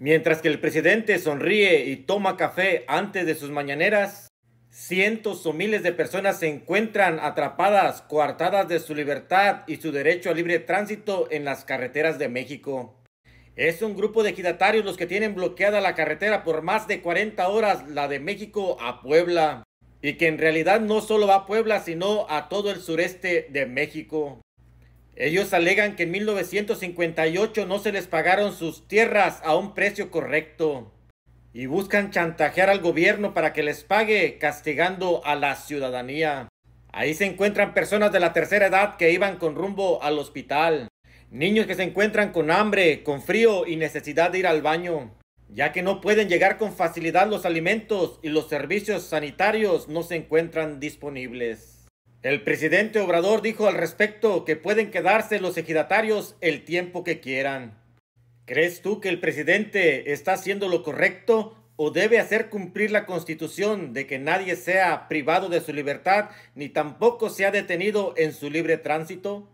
Mientras que el presidente sonríe y toma café antes de sus mañaneras, cientos o miles de personas se encuentran atrapadas, coartadas de su libertad y su derecho a libre tránsito en las carreteras de México. Es un grupo de ejidatarios los que tienen bloqueada la carretera por más de 40 horas, la de México a Puebla, y que en realidad no solo va a Puebla, sino a todo el sureste de México. Ellos alegan que en 1958 no se les pagaron sus tierras a un precio correcto y buscan chantajear al gobierno para que les pague castigando a la ciudadanía. Ahí se encuentran personas de la tercera edad que iban con rumbo al hospital, niños que se encuentran con hambre, con frío y necesidad de ir al baño, ya que no pueden llegar con facilidad los alimentos y los servicios sanitarios no se encuentran disponibles. El presidente Obrador dijo al respecto que pueden quedarse los ejidatarios el tiempo que quieran. ¿Crees tú que el presidente está haciendo lo correcto o debe hacer cumplir la constitución de que nadie sea privado de su libertad ni tampoco sea detenido en su libre tránsito?